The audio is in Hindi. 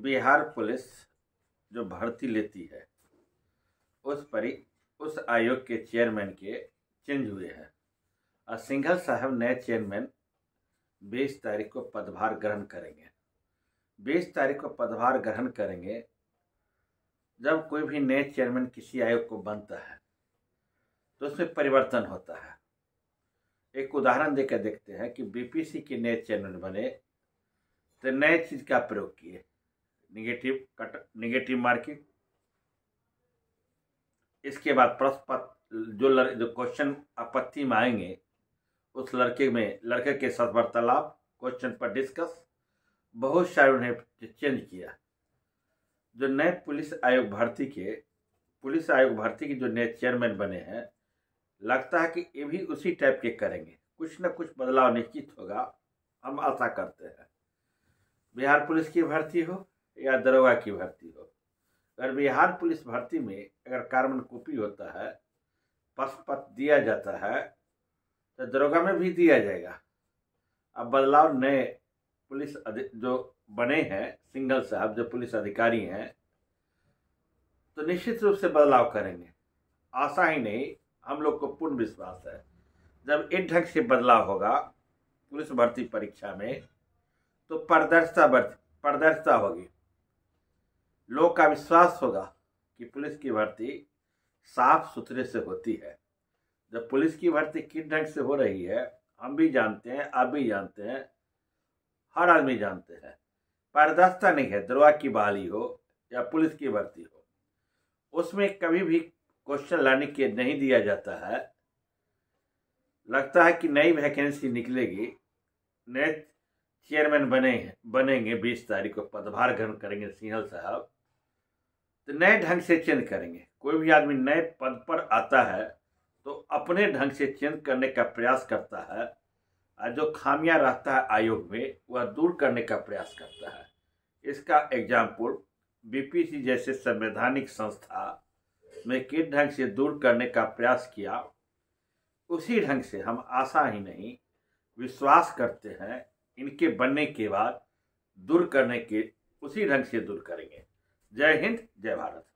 बिहार पुलिस जो भर्ती लेती है उस परि उस आयोग के चेयरमैन के चेंज हुए हैं और सिंघल साहब नए चेयरमैन बीस तारीख को पदभार ग्रहण करेंगे बीस तारीख को पदभार ग्रहण करेंगे जब कोई भी नए चेयरमैन किसी आयोग को बनता है तो उसमें परिवर्तन होता है एक उदाहरण देकर देखते हैं कि बीपीसी के नए चेयरमैन बने तो नए चीज़ का प्रयोग किए निगेटिव कट निगेटिव मार्किंग इसके बाद प्रश्न जो लर, जो क्वेश्चन आपत्ति में आएंगे उस लड़के में लड़के के साथ वार्तालाप क्वेश्चन पर डिस्कस बहुत सारे उन्हें चेंज किया जो नए पुलिस आयोग भर्ती के पुलिस आयोग भर्ती के जो नए चेयरमैन बने हैं लगता है कि ये भी उसी टाइप के करेंगे कुछ ना कुछ बदलाव निश्चित होगा हम आशा करते हैं बिहार पुलिस की भर्ती हो या दरोगा की भर्ती हो अगर बिहार पुलिस भर्ती में अगर कार्बन कॉपी होता है पथ पथ दिया जाता है तो दरोगा में भी दिया जाएगा अब बदलाव नए पुलिस जो बने हैं सिंगल साहब जो पुलिस अधिकारी हैं तो निश्चित रूप से बदलाव करेंगे आशा ही नहीं हम लोग को पूर्ण विश्वास है जब एक ढंग से बदलाव होगा पुलिस भर्ती परीक्षा में तो पारदर्शिता पारदर्शिता होगी लोग का विश्वास होगा कि पुलिस की भर्ती साफ सुथरे से होती है जब पुलिस की भर्ती किन ढंग से हो रही है हम भी जानते हैं आप भी जानते हैं हर आदमी जानते हैं पारदर्शिता नहीं है दरवा की बहाली हो या पुलिस की भर्ती हो उसमें कभी भी क्वेश्चन लाने के नहीं दिया जाता है लगता है कि नई वैकेंसी निकलेगी नए चेयरमैन बने बनेंगे बीस तारीख को पदभार ग्रहण करेंगे सिंहल साहब तो नए ढंग से चेंज करेंगे कोई भी आदमी नए पद पर आता है तो अपने ढंग से चेंज करने का प्रयास करता है और जो खामियां रहता है आयोग में वह दूर करने का प्रयास करता है इसका एग्जाम्पल बीपीसी जैसे संवैधानिक संस्था में किस ढंग से दूर करने का प्रयास किया उसी ढंग से हम आशा ही नहीं विश्वास करते हैं इनके बनने के बाद दूर करने के उसी ढंग से दूर करेंगे जय हिंद जय भारत